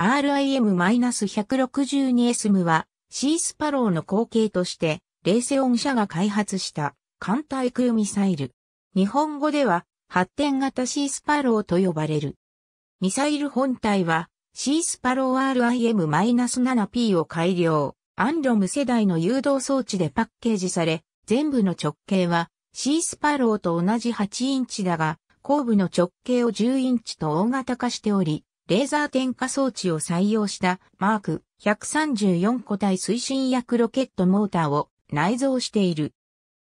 RIM-162SM は、シースパローの後継として、レーセオン社が開発した艦対空ミサイル。日本語では、発展型シースパローと呼ばれる。ミサイル本体は、シースパロー RIM-7P を改良、アンロム世代の誘導装置でパッケージされ、全部の直径は、シースパローと同じ8インチだが、後部の直径を10インチと大型化しており、レーザー点火装置を採用したマーク134個体推進薬ロケットモーターを内蔵している。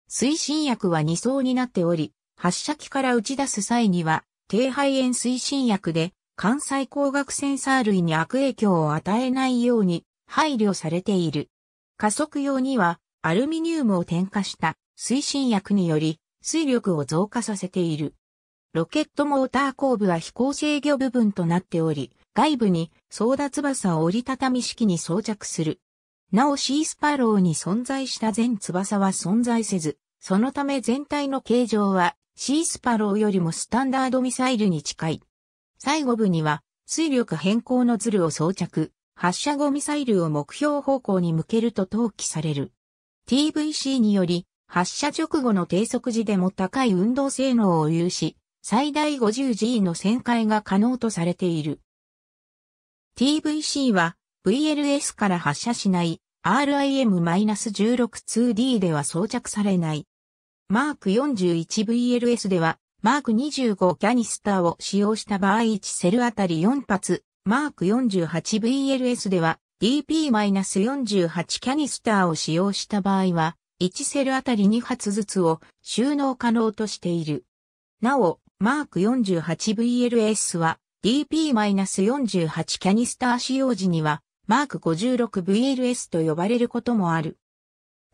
推進薬は2層になっており、発射機から打ち出す際には、低肺炎推進薬で、関西光学センサー類に悪影響を与えないように配慮されている。加速用にはアルミニウムを添加した推進薬により水力を増加させている。ロケットモーター後部は飛行制御部分となっており、外部にソー翼を折りたたみ式に装着する。なおシースパローに存在した全翼は存在せず、そのため全体の形状はシースパローよりもスタンダードミサイルに近い。最後部には水力変更のズルを装着、発射後ミサイルを目標方向に向けると投棄される。TVC により発射直後の低速時でも高い運動性能を有し、最大 50G の旋回が可能とされている。TVC は VLS から発射しない RIM-162D では装着されない。マーク 41VLS ではマーク25キャニスターを使用した場合1セルあたり4発、マーク 48VLS では DP-48 キャニスターを使用した場合は1セルあたり2発ずつを収納可能としている。なお、マーク 48VLS は DP-48 キャニスター使用時にはマーク 56VLS と呼ばれることもある。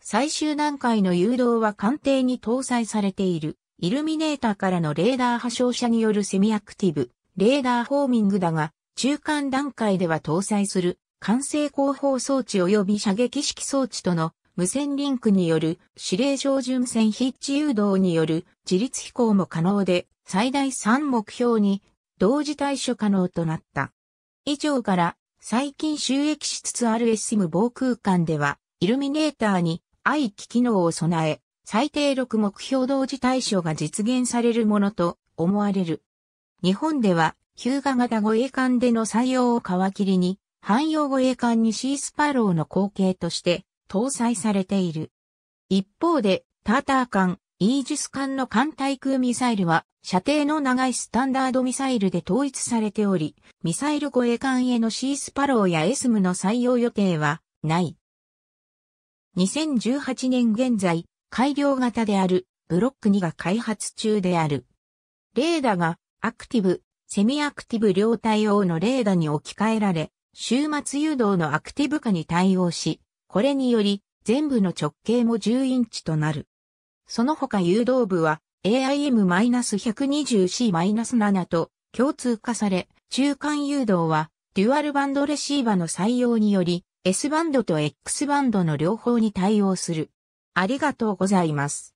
最終段階の誘導は艦艇に搭載されているイルミネーターからのレーダー破傷者によるセミアクティブレーダーホーミングだが中間段階では搭載する管制広報装置及び射撃式装置との無線リンクによる指令照準線ヒッチ誘導による自立飛行も可能で、最大3目標に同時対処可能となった。以上から最近収益しつつある SM 防空間ではイルミネーターに愛機機能を備え、最低6目標同時対処が実現されるものと思われる。日本では、ヒューガ型護衛艦での採用を皮切りに、汎用護衛艦にシースパローの後継として搭載されている。一方で、ターター艦、イージス艦の艦対空ミサイルは、射程の長いスタンダードミサイルで統一されており、ミサイル護衛艦へのシースパローやエスムの採用予定は、ない。2018年現在、改良型である、ブロック2が開発中である。レーダが、アクティブ、セミアクティブ両対応のレーダに置き換えられ、終末誘導のアクティブ化に対応し、これにより、全部の直径も10インチとなる。その他誘導部は AIM-120C-7 と共通化され、中間誘導はデュアルバンドレシーバの採用により S バンドと X バンドの両方に対応する。ありがとうございます。